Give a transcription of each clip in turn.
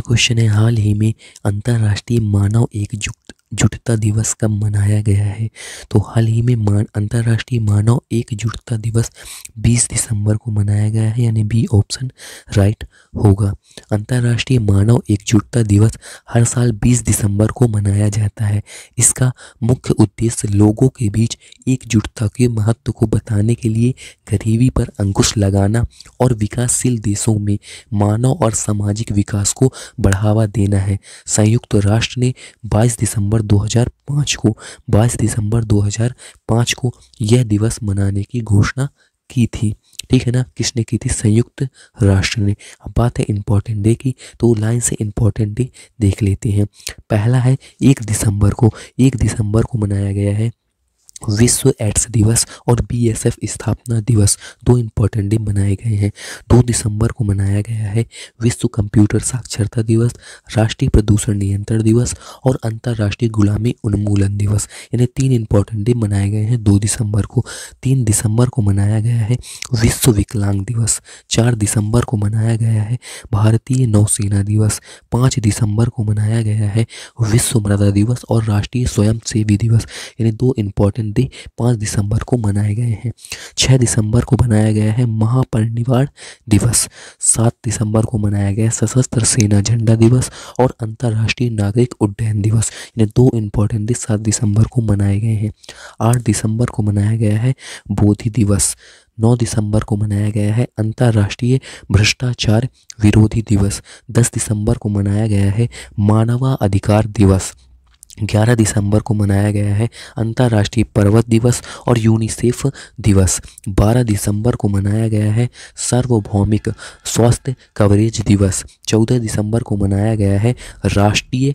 question है हाल ही में अंतर्राष्ट्रीय मानव एकजुट एकजुटता दिवस कब मनाया गया है तो हाल ही में मान अंतर्राष्ट्रीय मानव एकजुटता दिवस 20 दिसंबर को मनाया गया है यानी बी ऑप्शन राइट होगा अंतर्राष्ट्रीय मानव एकजुटता दिवस हर साल 20 दिसंबर को मनाया जाता है इसका मुख्य उद्देश्य लोगों के बीच एकजुटता के महत्व को बताने के लिए गरीबी पर अंकुश लगाना और विकासशील देशों में मानव और सामाजिक विकास को बढ़ावा देना है संयुक्त राष्ट्र ने 22 दिसंबर 2005 को 22 दिसंबर 2005 को यह दिवस मनाने की घोषणा की थी ठीक है ना किसने की थी संयुक्त राष्ट्र ने अब बात है इम्पोर्टेंट डे की तो लाइन से इम्पोर्टेंट डे देख लेते हैं पहला है एक दिसंबर को एक दिसंबर को मनाया गया है विश्व एड्स दिवस और बीएसएफ स्थापना दिवस दो इम्पोर्टेंट डे मनाए गए हैं दो दिसंबर को मनाया गया है विश्व कंप्यूटर साक्षरता दिवस राष्ट्रीय प्रदूषण नियंत्रण दिवस और अंतर्राष्ट्रीय गुलामी उन्मूलन दिवस यानी तीन इम्पोर्टेंट डे मनाए गए हैं दो दिसंबर को तीन दिसंबर को मनाया गया है विश्व विकलांग दिवस चार दिसंबर को मनाया गया है भारतीय नौसेना दिवस पाँच दिसंबर को मनाया गया है विश्व मृदा दिवस और राष्ट्रीय स्वयंसेवी दिवस यानी दो इम्पोर्टेंट जयंती पाँच दिसंबर को मनाए गए हैं छः दिसंबर को मनाया गया है महापरिनिवार दिवस सात दिसंबर को मनाया गया सशस्त्र सेना झंडा दिवस और अंतर्राष्ट्रीय नागरिक उड्डयन दिवस इन्हें दो इंपॉर्टेंट दिन सात दिसंबर को मनाए गए हैं आठ दिसंबर को मनाया गया है बोधि दिवस 9 दिसंबर को मनाया गया है अंतर्राष्ट्रीय भ्रष्टाचार विरोधी दिवस 10 दिसंबर को मनाया गया है मानवाधिकार दिवस 11 दिसंबर को मनाया गया है अंतर्राष्ट्रीय पर्वत दिवस और यूनिसेफ दिवस 12 दिसंबर को मनाया गया है सार्वभौमिक स्वास्थ्य कवरेज दिवस 14 दिसंबर को मनाया गया है राष्ट्रीय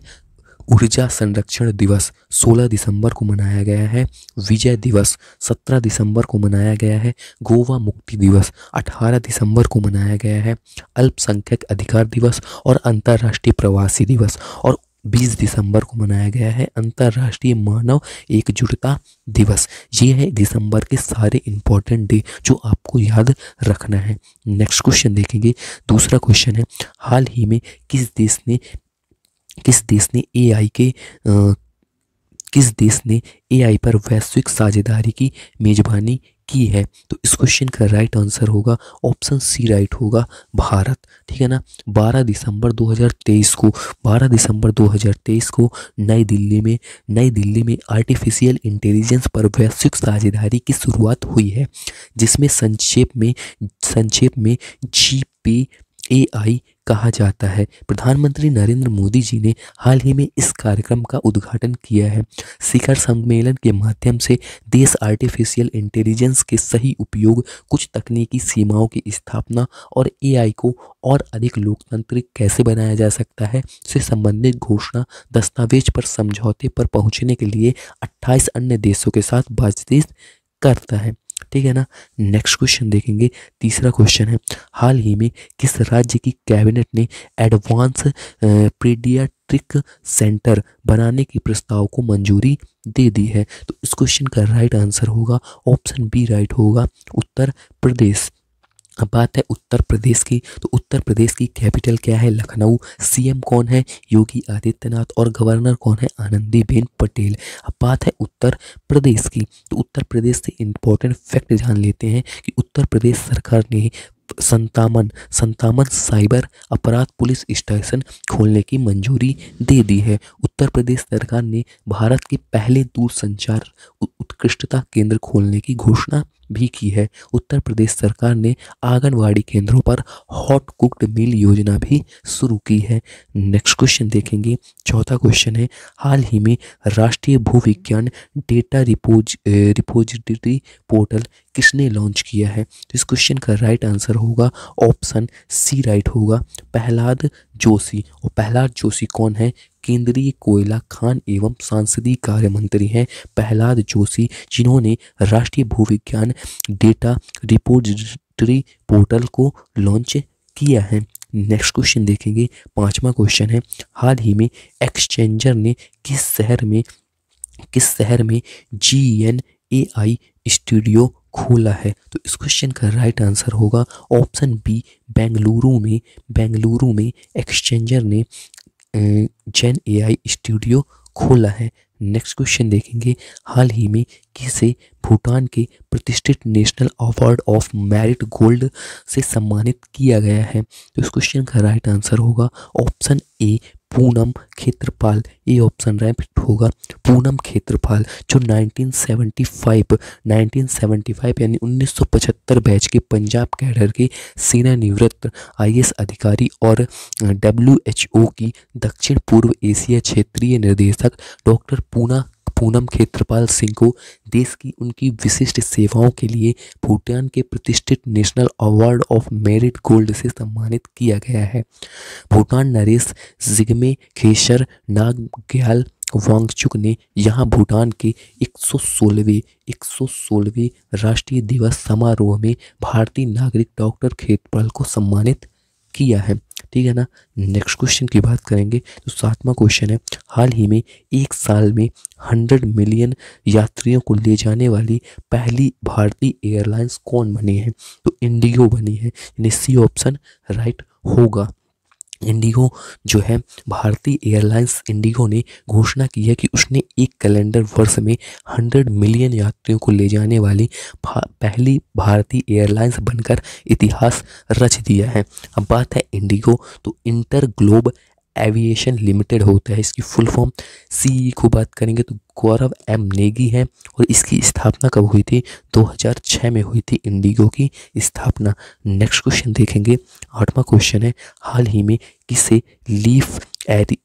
ऊर्जा संरक्षण दिवस 16 दिसंबर को मनाया गया है विजय दिवस 17 दिसंबर को मनाया गया है गोवा मुक्ति दिवस 18 दिसंबर को मनाया गया है अल्पसंख्यक अधिकार दिवस और अंतर्राष्ट्रीय प्रवासी दिवस और 20 दिसंबर को मनाया गया है अंतर्राष्ट्रीय मानव एकजुटता दिवस ये है दिसंबर के सारे इंपॉर्टेंट डे जो आपको याद रखना है नेक्स्ट क्वेश्चन देखेंगे दूसरा क्वेश्चन है हाल ही में किस देश ने किस देश ने एआई के आ, किस देश ने एआई पर वैश्विक साझेदारी की मेजबानी की है तो इस क्वेश्चन का राइट आंसर होगा ऑप्शन सी राइट होगा भारत ठीक है ना 12 दिसंबर 2023 को 12 दिसंबर 2023 को नई दिल्ली में नई दिल्ली में आर्टिफिशियल इंटेलिजेंस पर वैश्विक साझेदारी की शुरुआत हुई है जिसमें संक्षेप में संक्षेप में जी पी एआई कहा जाता है प्रधानमंत्री नरेंद्र मोदी जी ने हाल ही में इस कार्यक्रम का उद्घाटन किया है शिखर सम्मेलन के माध्यम से देश आर्टिफिशियल इंटेलिजेंस के सही उपयोग कुछ तकनीकी सीमाओं की स्थापना और एआई को और अधिक लोकतांत्रिक कैसे बनाया जा सकता है से संबंधित घोषणा दस्तावेज पर समझौते पर पहुँचने के लिए अट्ठाईस अन्य देशों के साथ बातचीत करता है ठीक है ना नेक्स्ट क्वेश्चन देखेंगे तीसरा क्वेश्चन है हाल ही में किस राज्य की कैबिनेट ने एडवांस प्रीडियाट्रिक सेंटर बनाने के प्रस्ताव को मंजूरी दे दी है तो इस क्वेश्चन का राइट आंसर होगा ऑप्शन बी राइट होगा उत्तर प्रदेश अब बात है उत्तर प्रदेश की तो उत्तर प्रदेश की कैपिटल क्या है लखनऊ सीएम कौन है योगी आदित्यनाथ और गवर्नर कौन है आनंदीबेन पटेल अब बात है उत्तर प्रदेश की तो उत्तर प्रदेश से इम्पोर्टेंट फैक्ट जान लेते हैं कि उत्तर प्रदेश सरकार ने संतावन संतावन साइबर अपराध पुलिस स्टेशन खोलने की मंजूरी दे दी है उत्तर प्रदेश सरकार ने भारत के पहले दूरसंचार उत्कृष्टता केंद्र खोलने की घोषणा भी की है उत्तर प्रदेश सरकार ने आंगनवाड़ी केंद्रों पर हॉट कुक्ड मील योजना भी शुरू की है नेक्स्ट क्वेश्चन देखेंगे चौथा क्वेश्चन है हाल ही में राष्ट्रीय भूविज्ञान डेटा रिपोज रिपोजिटरी पोर्टल किसने लॉन्च किया है तो इस क्वेश्चन का राइट आंसर होगा ऑप्शन सी राइट होगा प्रहलाद जोशी और प्रहलाद जोशी कौन है केंद्रीय कोयला खान एवं सांसदीय कार्य मंत्री हैं प्रहलाद जोशी जिन्होंने राष्ट्रीय भूविज्ञान डेटा रिपोजिटरी पोर्टल को लॉन्च किया है नेक्स्ट क्वेश्चन देखेंगे पांचवा क्वेश्चन है हाल ही में एक्सचेंजर ने किस शहर में किस शहर में G N A I studio खोला है तो इस क्वेश्चन का राइट आंसर होगा ऑप्शन बी बेंगलुरु में बेंगलुरु में एक्सचेंजर ने ए एआई स्टूडियो खोला है नेक्स्ट क्वेश्चन देखेंगे हाल ही में किसे भूटान के प्रतिष्ठित national award of merit gold से सम्मानित किया गया है तो इस क्वेश्चन का राइट आंसर होगा ऑप्शन ए पूनम खेत्रपाल ये ऑप्शन राइट होगा पूनम खेत्रपाल जो 1975 1975 यानी 1975 बैच के पंजाब कैडर के सेना निवृत्त आईएएस अधिकारी और डब्ल्यू की दक्षिण पूर्व एशिया क्षेत्रीय निर्देशक डॉक्टर पूना पूनम खेत्रपाल सिंह को देश की उनकी विशिष्ट सेवाओं के लिए भूटान के प्रतिष्ठित national award of merit gold से सम्मानित किया गया है भूटान नरेश जिगमे खेसर नागग्याल वांगचुक ने यहाँ भूटान के 116वें 116वें राष्ट्रीय दिवस समारोह में भारतीय नागरिक डॉक्टर खेतपाल को सम्मानित किया है ठीक है ना नेक्स्ट क्वेश्चन की बात करेंगे तो सातवां क्वेश्चन है हाल ही में एक साल में हंड्रेड मिलियन यात्रियों को ले जाने वाली पहली भारतीय एयरलाइंस कौन बनी है तो इंडिगो बनी है यानी सी ऑप्शन राइट होगा इंडिगो जो है भारतीय एयरलाइंस इंडिगो ने घोषणा की है कि उसने एक कैलेंडर वर्ष में 100 मिलियन यात्रियों को ले जाने वाली भा, पहली भारतीय एयरलाइंस बनकर इतिहास रच दिया है अब बात है इंडिगो तो इंटर ग्लोब एविएशन लिमिटेड होता है इसकी फुल फॉर्म सी को बात करेंगे तो गौरव एम नेगी है और इसकी स्थापना कब हुई थी 2006 में हुई थी इंडिगो की स्थापना नेक्स्ट क्वेश्चन देखेंगे आठवां क्वेश्चन है हाल ही में किसे लीफ एरी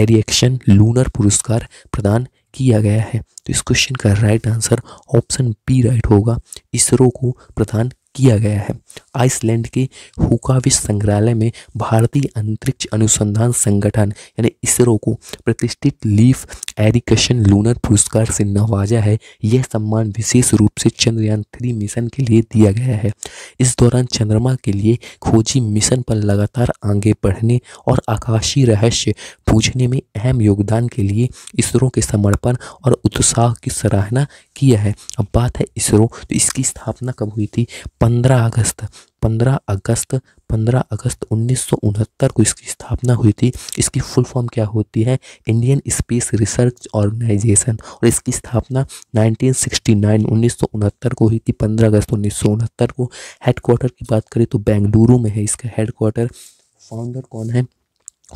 एरिएक्शन लूनर पुरस्कार प्रदान किया गया है तो इस क्वेश्चन का right answer option B right होगा इसरो को प्रदान किया गया है आइसलैंड के हुकाविश संग्रहालय में भारतीय अंतरिक्ष अनुसंधान संगठन यानी इसरो को प्रतिष्ठित लीफ एरिकेशन लूनर पुरस्कार से नवाजा है यह सम्मान विशेष रूप से चंद्रयान थ्री मिशन के लिए दिया गया है इस दौरान चंद्रमा के लिए खोजी मिशन पर लगातार आगे बढ़ने और आकाशीय रहस्य पूछने में अहम योगदान के लिए इसरो के समर्पण और उत्साह की सराहना किया है अब बात है इसरो तो इसकी स्थापना कब हुई थी पंद्रह अगस्त पंद्रह अगस्त पंद्रह अगस्त उन्नीस को इसकी स्थापना हुई थी इसकी फुल फॉर्म क्या होती है इंडियन स्पेस रिसर्च ऑर्गेनाइजेशन और इसकी स्थापना 1969 उन्नीस को हुई थी 15 अगस्त उन्नीस को हेडक्वार्टर की बात करें तो बेंगलुरु में है इसका हेडक्वार्टर फाउंडर कौन है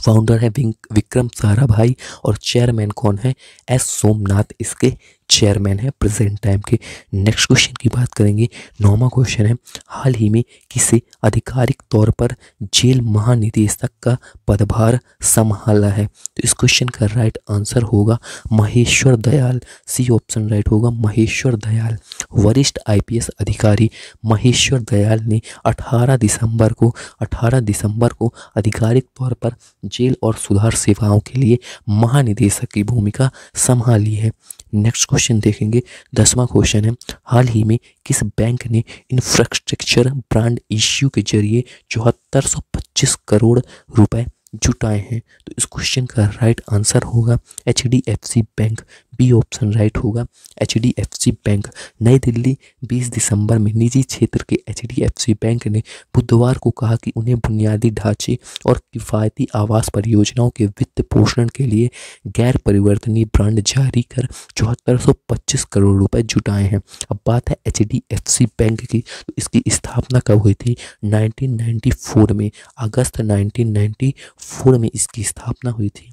फाउंडर है विक्रम सारा भाई और चेयरमैन कौन है एस सोमनाथ इसके चेयरमैन है प्रेजेंट टाइम के नेक्स्ट क्वेश्चन की बात करेंगे नौवा क्वेश्चन है हाल ही में किसे आधिकारिक तौर पर जेल महानिदेशक का पदभार संभाला है तो इस क्वेश्चन का राइट आंसर होगा Maheshwar Dayal C option right होगा महेश्वर दयाल वरिष्ठ आईपीएस अधिकारी महेश्वर दयाल ने 18 दिसंबर को 18 दिसंबर को आधिकारिक तौर पर जेल और सुधार सेवाओं के लिए महानिदेशक की भूमिका संभाली है नेक्स्ट क्वेश्चन देखेंगे दसवां क्वेश्चन है हाल ही में किस बैंक ने इंफ्रास्ट्रक्चर ब्रांड इश्यू के जरिए चौहत्तर सौ पच्चीस करोड़ रुपए जुटाए हैं तो इस क्वेश्चन का राइट आंसर होगा H bank B option right होगा H D F C bank New Delhi 20 दिसंबर में निजी क्षेत्र के H D F C bank ने बुधवार को कहा कि उन्हें बुनियादी ढांचे और किफ़ायती आवास परियोजनाओं के वित्त पोषण के लिए गैर परिवर्तनीय ब्रांड जारी कर चौहत्तर करोड़ रुपए जुटाए हैं अब बात है H D F C bank की तो इसकी स्थापना कब हुई थी 1994 में अगस्त 1994 में इसकी स्थापना हुई थी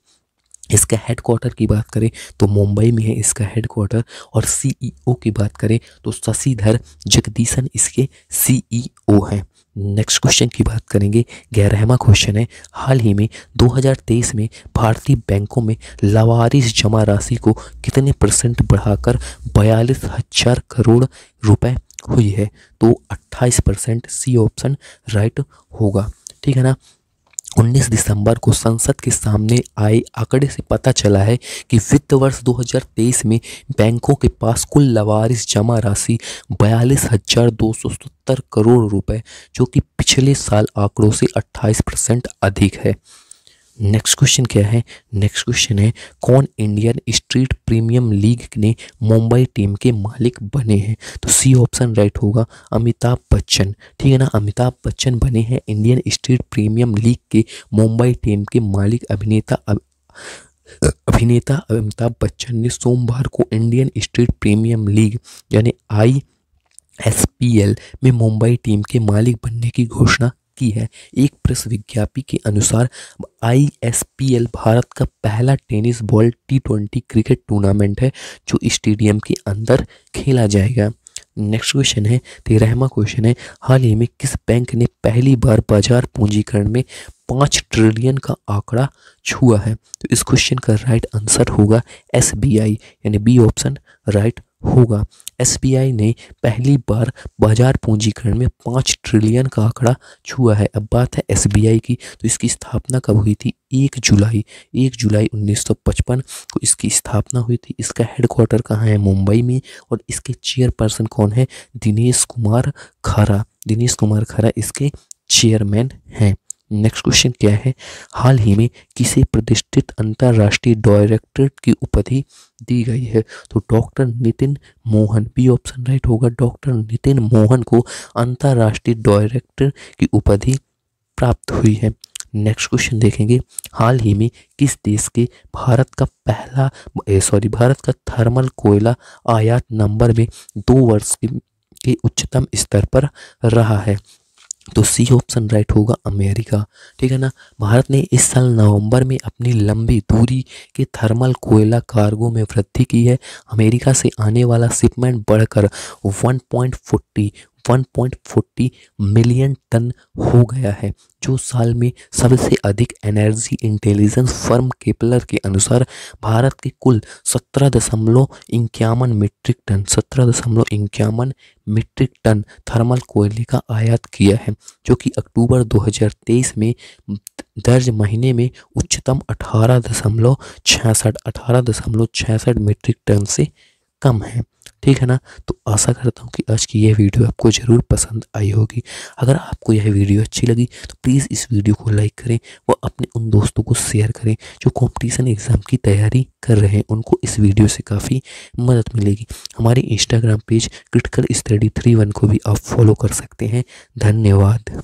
इसका हेडक्वार्टर की बात करें तो मुंबई में है इसका हेडक्वार्टर और सीईओ e की बात करें तो शशिधर जगदीशन इसके सीईओ e हैं नेक्स्ट क्वेश्चन की बात करेंगे गहरहमा क्वेश्चन है हाल ही में 2023 में भारतीय बैंकों में लवारिस जमा राशि को कितने परसेंट बढ़ाकर बयालीस हजार करोड़ रुपए हुई है तो 28 परसेंट सी ऑप्शन राइट होगा ठीक है ना 19 दिसंबर को संसद के सामने आए आंकड़े से पता चला है कि वित्त वर्ष 2023 में बैंकों के पास कुल लवारिस जमा राशि बयालीस हजार दो सौ सत्तर करोड़ रुपए जो कि पिछले साल आंकड़ों से 28 परसेंट अधिक है नेक्स्ट क्वेश्चन क्या है नेक्स्ट क्वेश्चन है कौन इंडियन स्ट्रीट प्रीमियम लीग ने मुंबई टीम के मालिक बने हैं तो सी ऑप्शन राइट होगा अमिताभ बच्चन ठीक है ना अमिताभ बच्चन बने हैं इंडियन स्ट्रीट प्रीमियम लीग के मुंबई टीम के मालिक अभिनेता अब... अभिनेता अमिताभ बच्चन ने सोमवार को इंडियन स्ट्रीट प्रीमियम लीग यानी आई एस में मुंबई टीम के मालिक बनने की घोषणा की है एक प्रेस विज्ञप्ति के अनुसार आईएसपीएल भारत का पहला tennis ball T twenty cricket tournament है जो स्टेडियम के अंदर खेला जाएगा नेक्स्ट क्वेश्चन है तेरहवा क्वेश्चन है हाल ही में किस बैंक ने पहली बार बाजार पूंजीकरण में पाँच ट्रिलियन का आंकड़ा छुआ है तो इस क्वेश्चन का राइट आंसर होगा एस यानी बी ऑप्शन राइट होगा एस ने पहली बार बाजार पूंजीकरण में पाँच ट्रिलियन का आंकड़ा छुआ है अब बात है एस की तो इसकी स्थापना कब हुई थी एक जुलाई एक जुलाई 1955 को इसकी स्थापना हुई थी इसका हेडक्वार्टर कहाँ है मुंबई में और इसके चेयरपर्सन कौन है दिनेश कुमार खरा दिनेश कुमार खरा इसके चेयरमैन हैं नेक्स्ट क्वेश्चन क्या है हाल ही में किसे प्रतिष्ठित अंतर्राष्ट्रीय डायरेक्टरेट की उपाधि दी गई है तो doctor Nitin Mohan B option right होगा डॉक्टर नितिन मोहन को अंतर्राष्ट्रीय डायरेक्टर की उपाधि प्राप्त हुई है नेक्स्ट क्वेश्चन देखेंगे हाल ही में किस देश के भारत का पहला सॉरी भारत का थर्मल कोयला आयात नंबर में दो वर्ष के, के उच्चतम स्तर पर रहा है तो सी ऑप्शन राइट होगा अमेरिका ठीक है ना भारत ने इस साल नवंबर में अपनी लंबी दूरी के थर्मल कोयला कार्गो में वृद्धि की है अमेरिका से आने वाला शिपमेंट बढ़कर 1.40 मिलियन टन हो गया है जो साल में सबसे अधिक एनर्जी इंटेलिजेंस फर्म केपलर के अनुसार भारत के कुल सत्रह दशमलव इक्यावन मीट्रिक टन सत्रह दशमलव इक्यावन मीट्रिक टन थर्मल कोयले का आयात किया है जो कि अक्टूबर 2023 में दर्ज महीने में उच्चतम अठारह दशमलव छियासठ अठारह दशमलव छियासठ मीट्रिक टन से कम है ठीक है ना तो आशा करता हूँ कि आज की यह वीडियो आपको ज़रूर पसंद आई होगी अगर आपको यह वीडियो अच्छी लगी तो प्लीज़ इस वीडियो को लाइक करें व अपने उन दोस्तों को शेयर करें जो कंपटीशन एग्ज़ाम की तैयारी कर रहे हैं उनको इस वीडियो से काफ़ी मदद मिलेगी हमारे Instagram page critical study three one को भी आप फॉलो कर सकते हैं धन्यवाद